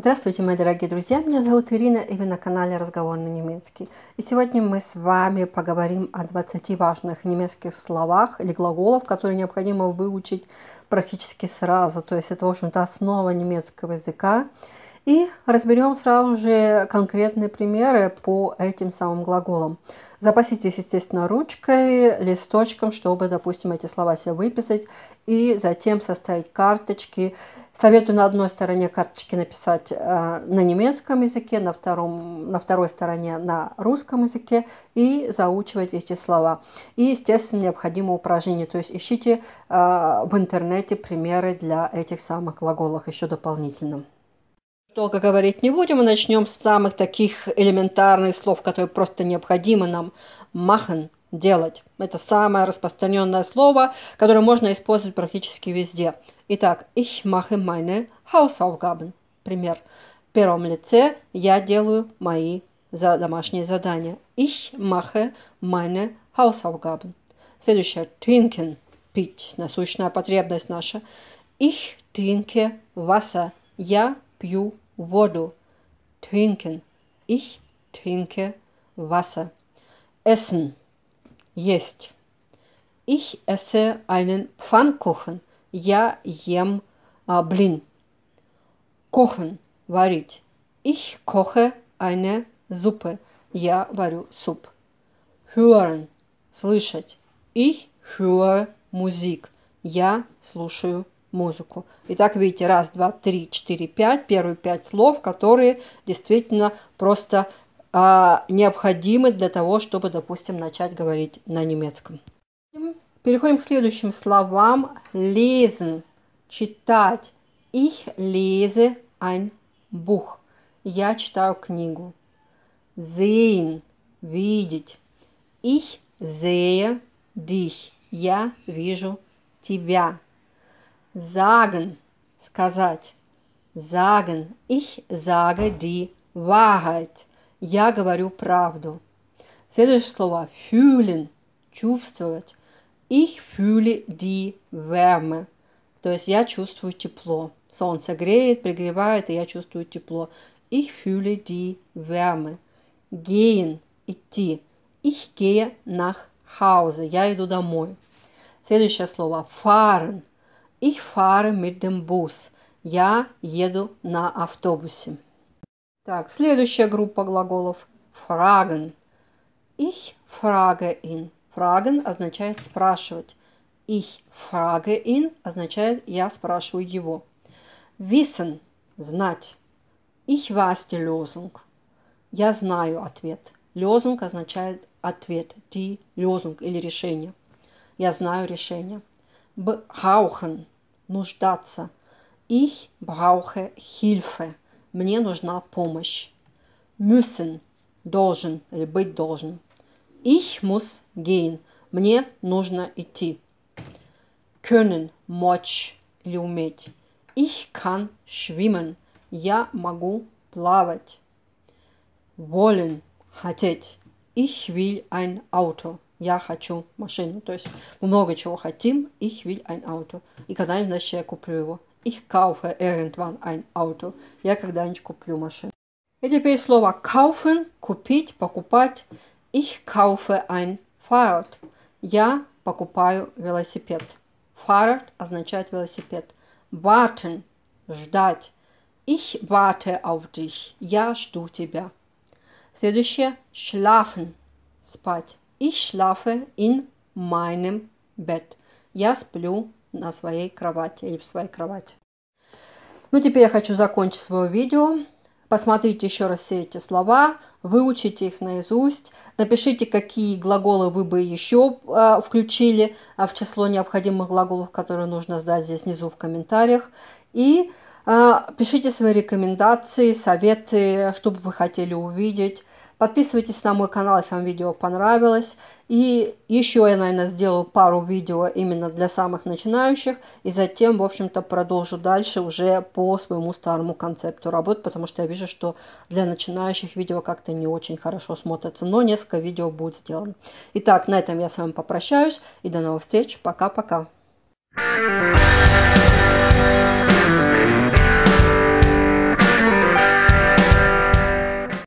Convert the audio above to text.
Здравствуйте, мои дорогие друзья! Меня зовут Ирина, и вы на канале «Разговор на немецкий». И сегодня мы с вами поговорим о 20 важных немецких словах или глаголов, которые необходимо выучить практически сразу. То есть это, в общем-то, основа немецкого языка. И разберем сразу же конкретные примеры по этим самым глаголам. Запаситесь, естественно, ручкой, листочком, чтобы, допустим, эти слова себе выписать и затем составить карточки. Советую на одной стороне карточки написать э, на немецком языке, на, втором, на второй стороне на русском языке и заучивать эти слова. И, естественно, необходимо упражнение, то есть ищите э, в интернете примеры для этих самых глаголов еще дополнительно долго говорить не будем и начнем с самых таких элементарных слов, которые просто необходимы нам. Махен – делать. Это самое распространенное слово, которое можно использовать практически везде. Итак, ich mache meine Hausaufgaben. Пример. В первом лице я делаю мои за домашние задания. Ich mache meine Hausaufgaben. Следующее. Trinken. Пить. Насущная потребность наша. Ich trinke Wasser. Я пью Воду. Trinken. Ich trinke Wasser. Essen. jest. Ich esse einen Pfannkuchen. Я ем äh, блин. Kochen. Варить. Ich koche eine Suppe. Я варю суп. Hören. Слышать. Ich höre Musik. Я слушаю музыку. Итак, видите, раз, два, три, четыре, пять. Первые пять слов, которые действительно просто а, необходимы для того, чтобы, допустим, начать говорить на немецком. Переходим к следующим словам. Lesen – читать. Ich lese ein Buch. Я читаю книгу. Sehen – видеть. Ich sehe dich. Я вижу тебя sagen сказать. Sagen. Ich sage die Wahrheit. Я говорю правду. Следующее слово fühlen чувствовать. Ich fühle die Wärme. То есть я чувствую тепло. Солнце греет, пригревает, и я чувствую тепло. Ich fühle die Wärme. Gehen идти. Ich gehe nach Hause. Я иду домой. Следующее слово fahren Ich fahre mit dem Bus. Я еду на автобусе. Так, следующая группа глаголов. Fragen. Ich frage ihn. Fragen означает спрашивать. Ich frage ihn означает я спрашиваю его. Wissen – знать. Ich weiß die Lösung. Я знаю ответ. Лозунг означает ответ, die Lösung или решение. Я знаю решение brauchen – нуждаться. Ich brauche Hilfe. Мне нужна помощь. Müssen – должен или быть должен. Ich muss gehen. Мне нужно идти. Können – мочь или уметь. Ich kann schwimmen. Я могу плавать. Wollen – хотеть. Ich will ein Auto я хочу машину. То есть много чего хотим, ich will ein Auto. И когда-нибудь я куплю его. Ich kaufe irgendwann ein Auto. Я когда-нибудь куплю машину. И теперь слово kaufen, купить, покупать. Ich kaufe ein Fahrrad. Я покупаю велосипед. Fahrrad означает велосипед. Warten – ждать. Ich warte auf dich. Я жду тебя. Следующее – schlafen – спать. Ich schlafe in meinem Bett. Я сплю на своей кровати или в своей кровати. Ну, теперь я хочу закончить свое видео. Посмотрите еще раз все эти слова, выучите их наизусть, напишите, какие глаголы вы бы еще э, включили а, в число необходимых глаголов, которые нужно сдать здесь внизу в комментариях. И э, пишите свои рекомендации, советы, что бы вы хотели увидеть. Подписывайтесь на мой канал, если вам видео понравилось. И еще я, наверное, сделаю пару видео именно для самых начинающих. И затем, в общем-то, продолжу дальше уже по своему старому концепту работ, потому что я вижу, что для начинающих видео как-то не очень хорошо смотрится. Но несколько видео будет сделано. Итак, на этом я с вами попрощаюсь. И до новых встреч. Пока-пока.